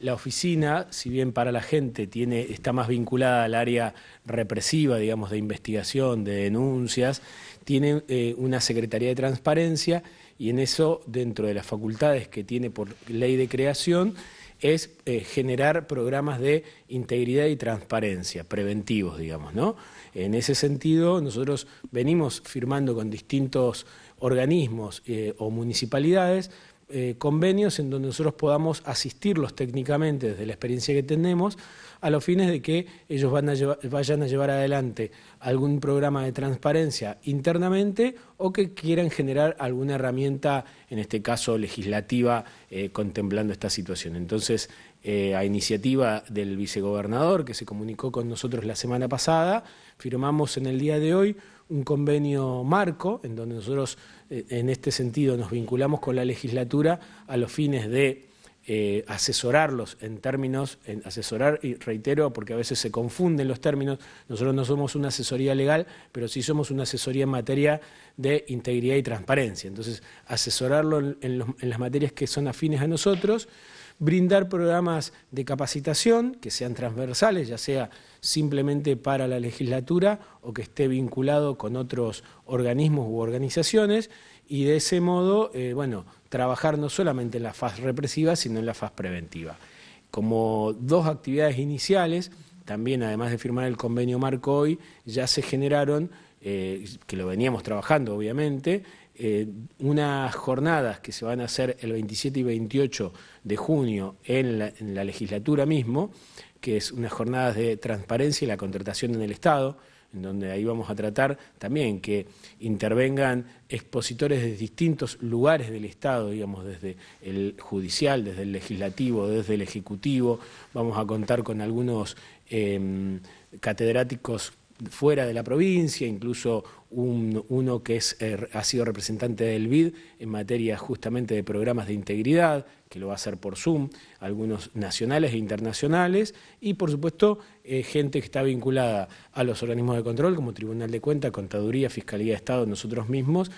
La oficina, si bien para la gente tiene, está más vinculada al área represiva, digamos, de investigación, de denuncias, tiene eh, una Secretaría de Transparencia y en eso, dentro de las facultades que tiene por ley de creación, es eh, generar programas de integridad y transparencia, preventivos, digamos, ¿no? En ese sentido, nosotros venimos firmando con distintos organismos eh, o municipalidades eh, convenios en donde nosotros podamos asistirlos técnicamente desde la experiencia que tenemos a los fines de que ellos vayan a llevar adelante algún programa de transparencia internamente o que quieran generar alguna herramienta, en este caso legislativa, eh, contemplando esta situación. Entonces, eh, a iniciativa del vicegobernador que se comunicó con nosotros la semana pasada, firmamos en el día de hoy un convenio marco, en donde nosotros eh, en este sentido nos vinculamos con la legislatura a los fines de eh, asesorarlos en términos, en asesorar, y reitero, porque a veces se confunden los términos, nosotros no somos una asesoría legal, pero sí somos una asesoría en materia de integridad y transparencia. Entonces, asesorarlo en las materias que son afines a nosotros brindar programas de capacitación que sean transversales, ya sea simplemente para la legislatura o que esté vinculado con otros organismos u organizaciones y de ese modo, eh, bueno, trabajar no solamente en la faz represiva, sino en la faz preventiva. Como dos actividades iniciales, también además de firmar el convenio marco hoy, ya se generaron, eh, que lo veníamos trabajando obviamente, eh, unas jornadas que se van a hacer el 27 y 28 de junio en la, legislatura mismo, que es unas jornadas de transparencia y la contratación en el Estado, en donde ahí vamos a tratar también que intervengan expositores de distintos lugares del Estado, digamos, desde el judicial, desde el legislativo, desde el ejecutivo. Vamos a contar con algunos em, catedráticos fuera de la provincia, incluso uno que es, eh, ha sido representante del BID en materia justamente de programas de integridad, que lo va a hacer por Zoom, algunos nacionales e internacionales, y por supuesto eh, gente que está vinculada a los organismos de control como Tribunal de Cuentas, Contaduría, Fiscalía de Estado, nosotros mismos,